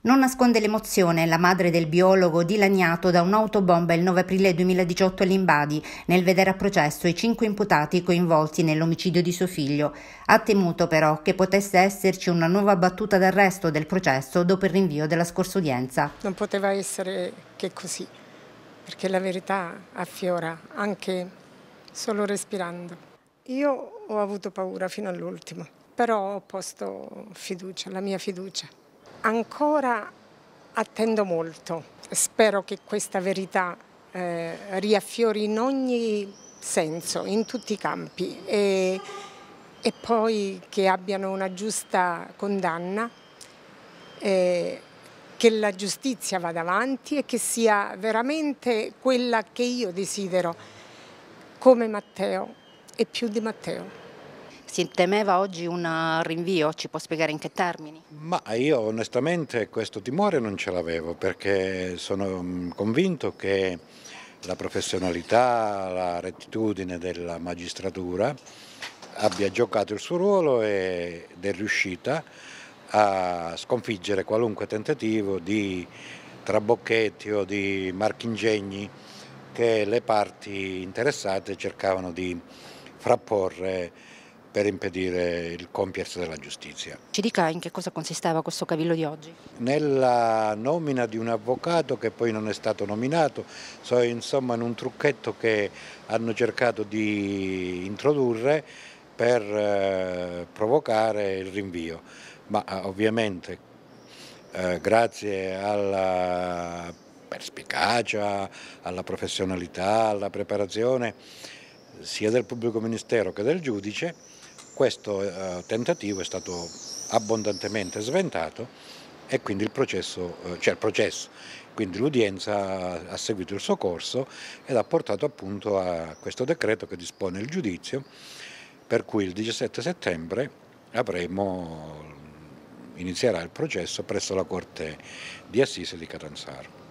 Non nasconde l'emozione la madre del biologo dilaniato da un'autobomba il 9 aprile 2018 a Limbadi nel vedere a processo i cinque imputati coinvolti nell'omicidio di suo figlio. Ha temuto però che potesse esserci una nuova battuta d'arresto del processo dopo il rinvio della scorsa udienza. Non poteva essere che così, perché la verità affiora anche solo respirando. Io ho avuto paura fino all'ultimo, però ho posto fiducia, la mia fiducia ancora attendo molto, spero che questa verità eh, riaffiori in ogni senso, in tutti i campi e, e poi che abbiano una giusta condanna, eh, che la giustizia vada avanti e che sia veramente quella che io desidero, come Matteo e più di Matteo. Si temeva oggi un eh, rinvio, ci può spiegare in che termini? Ma io onestamente questo timore non ce l'avevo perché sono mm, convinto che la professionalità, la rettitudine della magistratura abbia giocato il suo ruolo ed è riuscita a sconfiggere qualunque tentativo di trabocchetti o di marchingegni che le parti interessate cercavano di frapporre per impedire il compiersi della giustizia. Ci dica in che cosa consisteva questo cavillo di oggi? Nella nomina di un avvocato che poi non è stato nominato, so, insomma in un trucchetto che hanno cercato di introdurre per eh, provocare il rinvio, ma eh, ovviamente eh, grazie alla perspicacia, alla professionalità, alla preparazione sia del pubblico ministero che del giudice, questo eh, tentativo è stato abbondantemente sventato e quindi il processo, eh, cioè il processo, quindi l'udienza ha seguito il suo corso ed ha portato appunto a questo decreto che dispone il giudizio per cui il 17 settembre avremo, inizierà il processo presso la Corte di Assise di Catanzaro.